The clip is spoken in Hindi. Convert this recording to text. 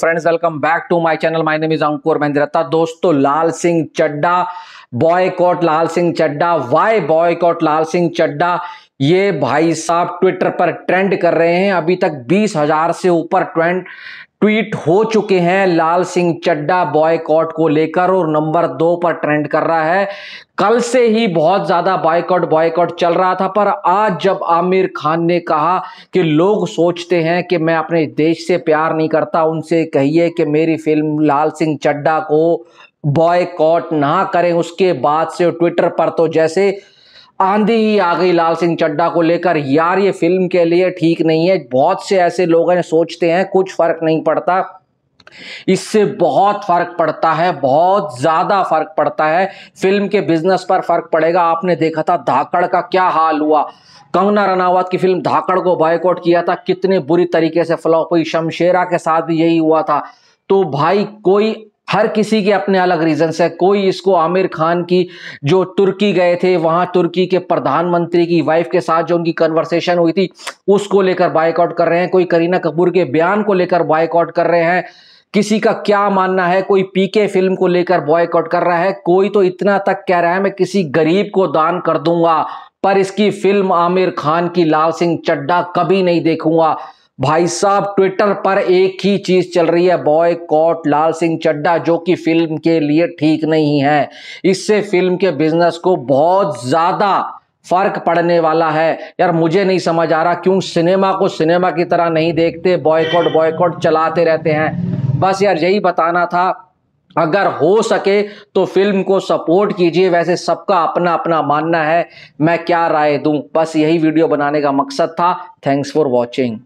friends welcome back to my channel my name is Ankur Mahindrata दोस्तों Laal Singh Chaddha boycott Laal Singh Chaddha why boycott Laal Singh Chaddha ये भाई साहब ट्विटर पर ट्रेंड कर रहे हैं अभी तक बीस हजार से ऊपर ट्रेंड ट्वीट हो चुके हैं लाल सिंह चड्डा बॉयकॉट को लेकर और नंबर दो पर ट्रेंड कर रहा है कल से ही बहुत ज़्यादा बॉयकॉट बॉयकॉट चल रहा था पर आज जब आमिर खान ने कहा कि लोग सोचते हैं कि मैं अपने देश से प्यार नहीं करता उनसे कहिए कि मेरी फिल्म लाल सिंह चड्डा को बॉयकॉट ना करें उसके बाद से ट्विटर पर तो जैसे आंधी ही आ गई लाल सिंह चड्डा को लेकर यार ये फिल्म के लिए ठीक नहीं है बहुत से ऐसे लोग हैं सोचते हैं कुछ फर्क नहीं पड़ता इससे बहुत फर्क पड़ता है बहुत ज़्यादा फर्क पड़ता है फिल्म के बिजनेस पर फर्क पड़ेगा आपने देखा था धाकड़ का क्या हाल हुआ कंगना रनावत की फिल्म धाकड़ को बायकॉट किया था कितने बुरी तरीके से फ्लॉप हुई शमशेरा के साथ भी यही हुआ था तो भाई कोई हर किसी के अपने अलग रीजंस है कोई इसको आमिर खान की जो तुर्की गए थे वहां तुर्की के प्रधानमंत्री की वाइफ के साथ जो उनकी कन्वर्सेशन हुई थी उसको लेकर बाइकआउट कर रहे हैं कोई करीना कपूर के बयान को लेकर बाइकआउट कर रहे हैं किसी का क्या मानना है कोई पीके फिल्म को लेकर बॉयकआउट कर रहा है कोई तो इतना तक कह रहा है मैं किसी गरीब को दान कर दूंगा पर इसकी फिल्म आमिर खान की लाल सिंह चड्डा कभी नहीं देखूंगा भाई साहब ट्विटर पर एक ही चीज चल रही है बॉयकॉट लाल सिंह चड्डा जो कि फिल्म के लिए ठीक नहीं है इससे फिल्म के बिजनेस को बहुत ज्यादा फर्क पड़ने वाला है यार मुझे नहीं समझ आ रहा क्यों सिनेमा को सिनेमा की तरह नहीं देखते बॉयकॉट बॉयकॉट चलाते रहते हैं बस यार यही बताना था अगर हो सके तो फिल्म को सपोर्ट कीजिए वैसे सबका अपना अपना मानना है मैं क्या राय दूं बस यही वीडियो बनाने का मकसद था थैंक्स फॉर वॉचिंग